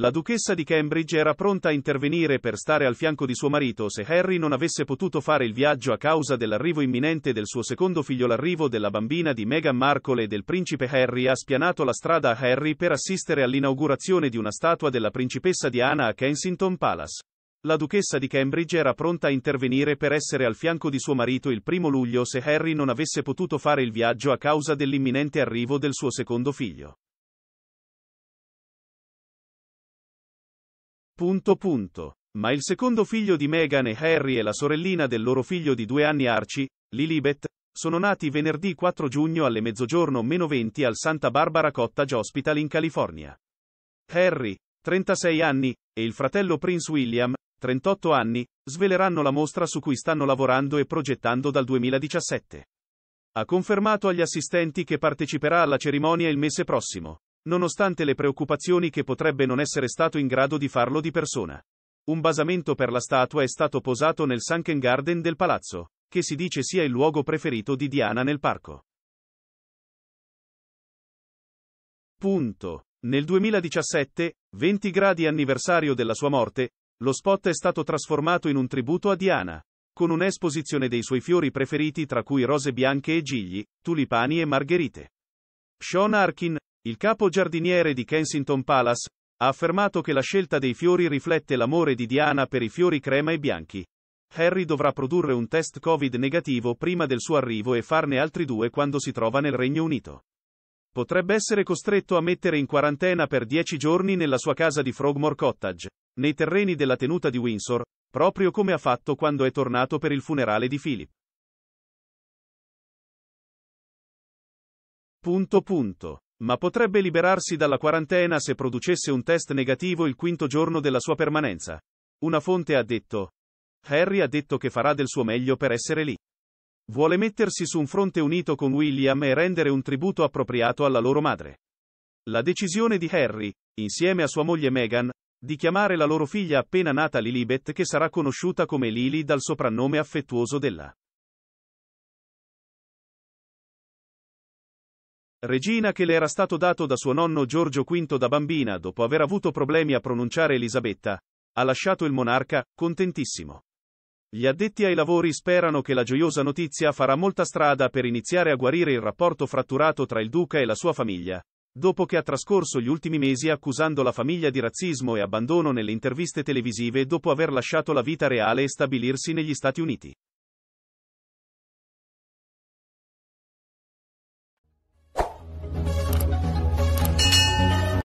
La duchessa di Cambridge era pronta a intervenire per stare al fianco di suo marito se Harry non avesse potuto fare il viaggio a causa dell'arrivo imminente del suo secondo figlio. L'arrivo della bambina di Meghan Markle e del principe Harry ha spianato la strada a Harry per assistere all'inaugurazione di una statua della principessa Diana a Kensington Palace. La duchessa di Cambridge era pronta a intervenire per essere al fianco di suo marito il primo luglio se Harry non avesse potuto fare il viaggio a causa dell'imminente arrivo del suo secondo figlio. Punto punto. Ma il secondo figlio di Meghan e Harry e la sorellina del loro figlio di due anni Archie, Lilibet, sono nati venerdì 4 giugno alle mezzogiorno meno 20 al Santa Barbara Cottage Hospital in California. Harry, 36 anni, e il fratello Prince William, 38 anni, sveleranno la mostra su cui stanno lavorando e progettando dal 2017. Ha confermato agli assistenti che parteciperà alla cerimonia il mese prossimo. Nonostante le preoccupazioni che potrebbe non essere stato in grado di farlo di persona. Un basamento per la statua è stato posato nel Sunken Garden del palazzo, che si dice sia il luogo preferito di Diana nel parco. Punto. Nel 2017, 20 gradi anniversario della sua morte, lo spot è stato trasformato in un tributo a Diana, con un'esposizione dei suoi fiori preferiti tra cui rose bianche e gigli, tulipani e margherite. Sean Arkin, il capo giardiniere di Kensington Palace ha affermato che la scelta dei fiori riflette l'amore di Diana per i fiori crema e bianchi. Harry dovrà produrre un test Covid negativo prima del suo arrivo e farne altri due quando si trova nel Regno Unito. Potrebbe essere costretto a mettere in quarantena per 10 giorni nella sua casa di Frogmore Cottage, nei terreni della tenuta di Windsor, proprio come ha fatto quando è tornato per il funerale di Philip. Punto punto ma potrebbe liberarsi dalla quarantena se producesse un test negativo il quinto giorno della sua permanenza. Una fonte ha detto. Harry ha detto che farà del suo meglio per essere lì. Vuole mettersi su un fronte unito con William e rendere un tributo appropriato alla loro madre. La decisione di Harry, insieme a sua moglie Meghan, di chiamare la loro figlia appena nata Lilibet che sarà conosciuta come Lily dal soprannome affettuoso della Regina che le era stato dato da suo nonno Giorgio V da bambina dopo aver avuto problemi a pronunciare Elisabetta, ha lasciato il monarca, contentissimo. Gli addetti ai lavori sperano che la gioiosa notizia farà molta strada per iniziare a guarire il rapporto fratturato tra il duca e la sua famiglia, dopo che ha trascorso gli ultimi mesi accusando la famiglia di razzismo e abbandono nelle interviste televisive dopo aver lasciato la vita reale e stabilirsi negli Stati Uniti.